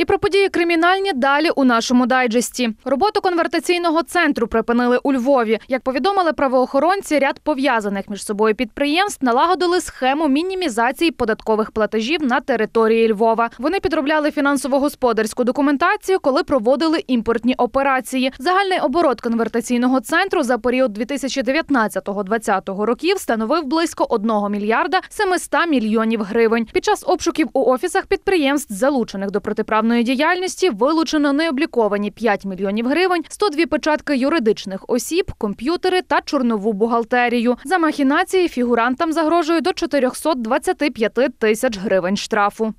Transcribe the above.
І про події кримінальні далі у нашому дайджесті. Роботу конвертаційного центру припинили у Львові. Як повідомили правоохоронці, ряд пов'язаних між собою підприємств налагодили схему мінімізації податкових платежів на території Львова. Вони підробляли фінансово-господарську документацію, коли проводили імпортні операції. Загальний оборот конвертаційного центру за період 2019-2020 років становив близько 1 мільярда 700 мільйонів гривень. Під час обшуків у офісах підприємств, залучених до протиправної незаконної діяльності вилучено необліковані 5 мільйонів гривень, 102 печатки юридичних осіб, комп'ютери та чорнову бухгалтерію. За махінації фігурантам загрожує до 425 тисяч гривень штрафу.